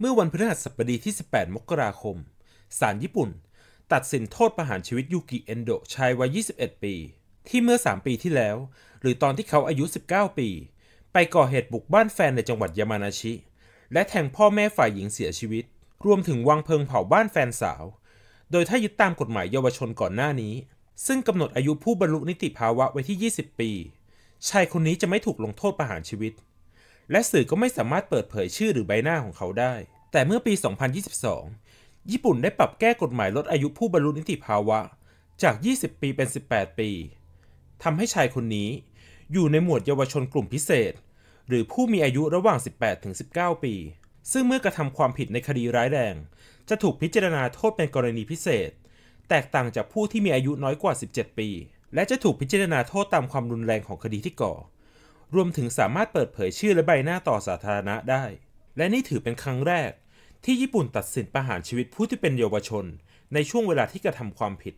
เมื่อวันพฤหัสบดีที่ 18 มกราคม ศาลญี่ปุ่น ตัดสินโทษประหารชีวิตยูกิเอนโดชายวัย21 ปี ที่เมื่อ 3 ปีที่แล้ว หรือตอนที่เขาอายุ 19 ปี ไปก่อเหตุบุกบ้านแฟนในจังหวัดยามานาชิ และแทงพ่อแม่ฝ่ายหญิงเสียชีวิต รวมถึงวางเพลิงเผาบ้านแฟนสาว โดยถ้ายึดตามกฎหมายเยาวชนก่อนหน้านี้ ซึ่งกำหนดอายุผู้บรรลุนิติภาวะไว้ที่ 20 ปี ชายคนนี้จะไม่ถูกลงโทษประหารชีวิตและสื่อก็ไม่สามารถเปิดเผยชื่อหรือใบหน้าของเขาได้ แต่เมื่อปี 2022 ญี่ปุ่นได้ปรับแก้กฎหมายลดอายุผู้บรรลุนิติภาวะ จาก 20 ปีเป็น 18 ปี ทำให้ชายคนนี้ อยู่ในหมวดเยาวชนกลุ่มพิเศษ หรือผู้มีอายุระหว่าง 18 ถึง 19 ปี ซึ่งเมื่อกระทำความผิดในคดีร้ายแรง จะถูกพิจารณาโทษเป็นกรณีพิเศษ แตกต่างจากผู้ที่มีอายุน้อยกว่า 17 ปี และจะถูกพิจารณาโทษตามความรุนแรงของคดีที่ก่อรวมถึงสามารถเปิดเผยชื่อและใบหน้าต่อสาธารณะได้ และนี่ถือเป็นครั้งแรกที่ญี่ปุ่นตัดสินประหารชีวิตผู้ที่เป็นเยาวชนในช่วงเวลาที่กระทำความผิด